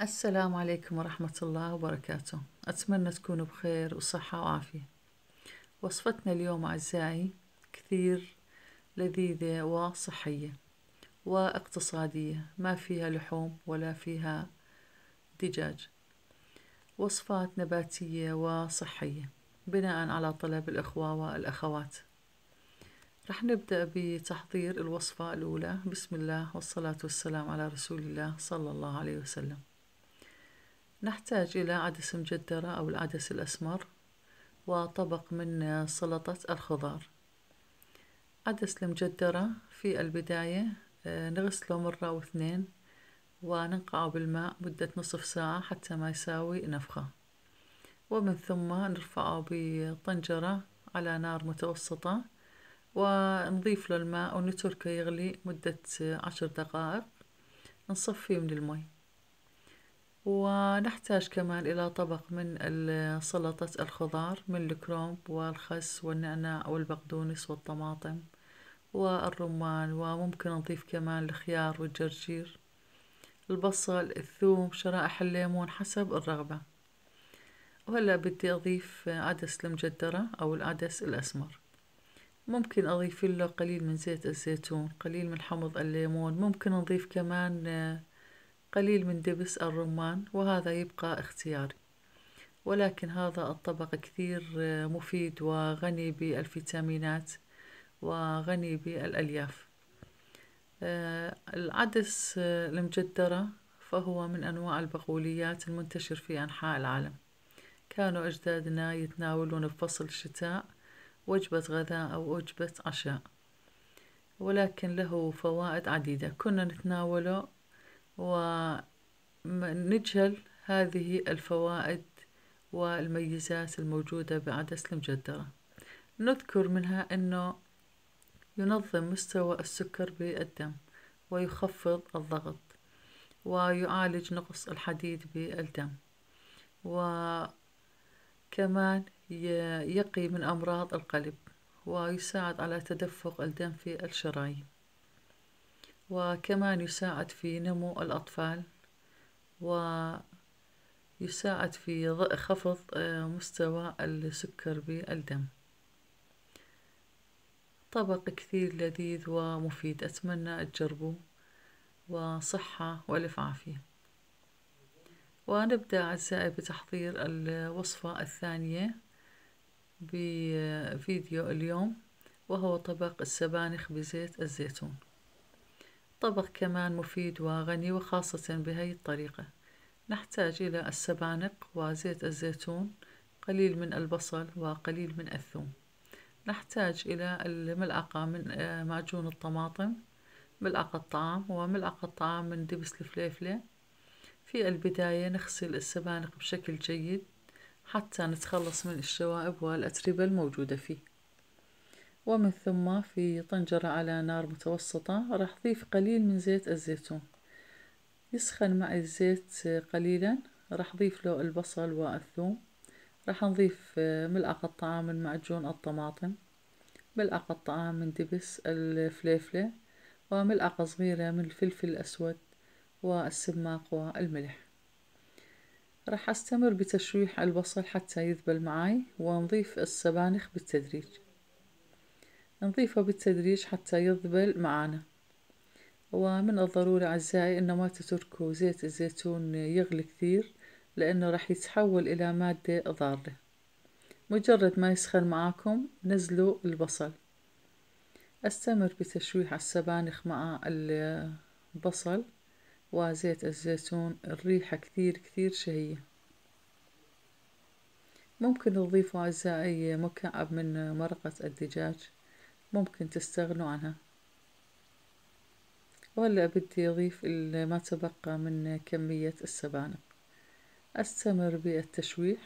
السلام عليكم ورحمة الله وبركاته أتمنى تكونوا بخير وصحة وعافية وصفتنا اليوم أعزائي كثير لذيذة وصحية واقتصادية ما فيها لحوم ولا فيها دجاج وصفات نباتية وصحية بناء على طلب الأخوة والأخوات رح نبدأ بتحضير الوصفة الأولى بسم الله والصلاة والسلام على رسول الله صلى الله عليه وسلم نحتاج إلى عدس مجدرة أو العدس الأسمر وطبق من سلطة الخضار عدس المجدرة في البداية آه، نغسله مرة واثنين وننقعه بالماء مدة نصف ساعة حتى ما يساوي نفخة ومن ثم نرفعه بطنجرة على نار متوسطة ونضيف له الماء ونتركه يغلي مدة عشر دقائق نصفيه من المي ونحتاج كمان إلى طبق من سلطة الخضار من الكرومب والخس والنعناع والبقدونس والطماطم والرمان وممكن نضيف كمان الخيار والجرجير البصل الثوم شرائح الليمون حسب الرغبة وهلا بدي أضيف عدس المجدرة أو العدس الأسمر ممكن أضيف له قليل من زيت الزيتون قليل من حمض الليمون ممكن نضيف كمان قليل من دبس الرمان وهذا يبقى اختياري ولكن هذا الطبق كثير آه، مفيد وغني بالفيتامينات وغني بالألياف آه، العدس آه، المجدرة فهو من أنواع البقوليات المنتشر في أنحاء العالم كانوا أجدادنا يتناولون بفصل الشتاء وجبة غذاء أو وجبة عشاء ولكن له فوائد عديدة كنا نتناوله ونجهل هذه الفوائد والميزات الموجودة بعدس المجدرة نذكر منها أنه ينظم مستوى السكر بالدم ويخفض الضغط ويعالج نقص الحديد بالدم وكمان يقي من أمراض القلب ويساعد على تدفق الدم في الشرايين وكمان يساعد في نمو الأطفال ويساعد في خفض آه، مستوى السكر بالدم طبق كثير لذيذ ومفيد أتمنى تجربوه وصحة وألف عافية ونبدأ أعزائي بتحضير الوصفة الثانية بفيديو اليوم وهو طبق السبانخ بزيت الزيتون الطبخ كمان مفيد وغني وخاصة بهاي الطريقة نحتاج إلى السبانق وزيت الزيتون قليل من البصل وقليل من الثوم نحتاج إلى الملعقة من آه، معجون الطماطم ملعقة طعام وملعقة طعام من دبس الفليفلة في البداية نغسل السبانخ بشكل جيد حتى نتخلص من الشوائب والأتربة الموجودة فيه ومن ثم في طنجرة على نار متوسطة راح أضيف قليل من زيت الزيتون يسخن مع الزيت قليلا راح أضيف له البصل والثوم راح نضيف آه، ملعقة طعام من معجون الطماطم ملعقة طعام من دبس الفليفلة وملعقة صغيرة من الفلفل الأسود والسماق والملح راح أستمر بتشويح البصل حتى يذبل معاي ونضيف السبانخ بالتدريج نضيفه بالتدريج حتى يذبل معنا ومن الضروري أعزائي أنه ما تتركوا زيت الزيتون يغلي كثير لأنه راح يتحول إلى مادة ضارة مجرد ما يسخن معاكم نزلوا البصل أستمر بتشويح السبانخ مع البصل وزيت الزيتون الريحة كثير كثير شهية ممكن تضيفوا أعزائي مكعب من مرقة الدجاج ممكن تستغنوا عنها ولا بدي أضيف ما تبقى من كمية السبانخ أستمر بالتشويح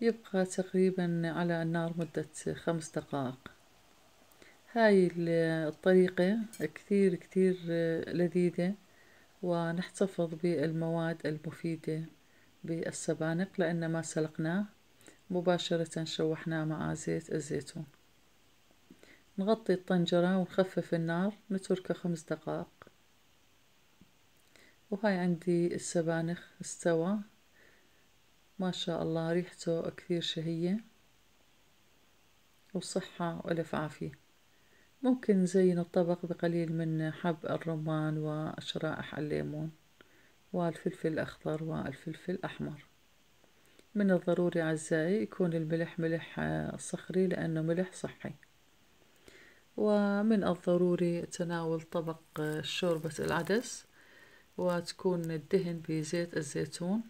يبقى تقريبا على النار مدة خمس دقائق هاي الطريقة كثير كثير لذيذة ونحتفظ بالمواد المفيدة بالسبانخ لأن ما سلقناه مباشرة شوحناه مع زيت الزيتون نغطي الطنجرة ونخفف النار نتركه خمس دقائق وهاي عندي السبانخ استوى ما شاء الله ريحته كثير شهية وصحة وألف عافية ممكن نزين الطبق بقليل من حب الرمان وشرائح الليمون والفلفل الأخضر والفلفل الأحمر من الضروري أعزائي يكون الملح ملح آه، صخري لأنه ملح صحي ومن الضروري تناول طبق آه، شوربة العدس وتكون الدهن بزيت الزيتون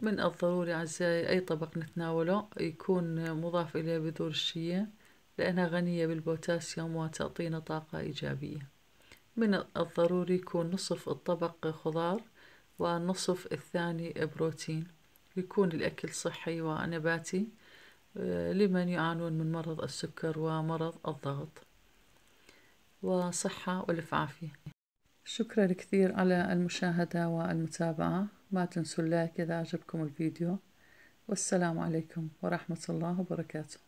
من الضروري أعزائي أي طبق نتناوله يكون مضاف إليه بذور الشيا لأنها غنية بالبوتاسيوم وتعطينا طاقة إيجابية من الضروري يكون نصف الطبق خضار والنصف الثاني بروتين يكون الأكل صحي ونباتي آه، لمن يعانون من مرض السكر ومرض الضغط وصحة والف عافية شكرا كثير على المشاهدة والمتابعة ما تنسوا اللايك إذا عجبكم الفيديو والسلام عليكم ورحمة الله وبركاته